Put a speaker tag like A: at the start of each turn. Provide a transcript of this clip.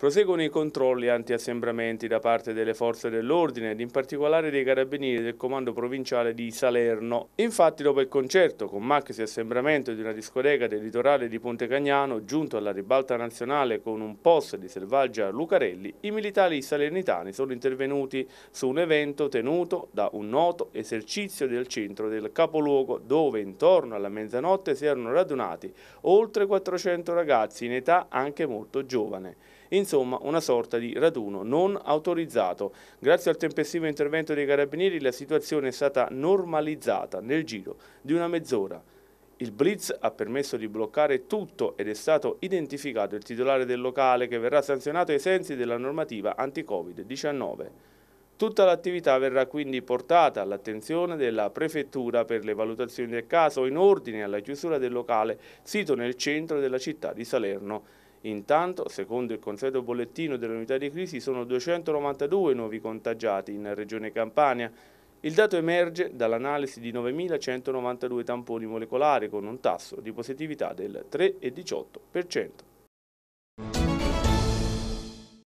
A: Proseguono i controlli anti-assembramenti da parte delle forze dell'ordine ed in particolare dei carabinieri del comando provinciale di Salerno. Infatti dopo il concerto con maxi assembramento di una discoteca del litorale di Ponte Cagnano giunto alla ribalta nazionale con un post di selvaggia Lucarelli, i militari salernitani sono intervenuti su un evento tenuto da un noto esercizio del centro del capoluogo dove intorno alla mezzanotte si erano radunati oltre 400 ragazzi in età anche molto giovane. In Insomma, una sorta di raduno non autorizzato. Grazie al tempestivo intervento dei carabinieri la situazione è stata normalizzata nel giro di una mezz'ora. Il blitz ha permesso di bloccare tutto ed è stato identificato il titolare del locale che verrà sanzionato ai sensi della normativa anti-Covid-19. Tutta l'attività verrà quindi portata all'attenzione della Prefettura per le valutazioni del caso in ordine alla chiusura del locale sito nel centro della città di Salerno. Intanto, secondo il consueto bollettino dell'unità di crisi, sono 292 nuovi contagiati in Regione Campania. Il dato emerge dall'analisi di 9.192 tamponi molecolari con un tasso di positività del 3,18%.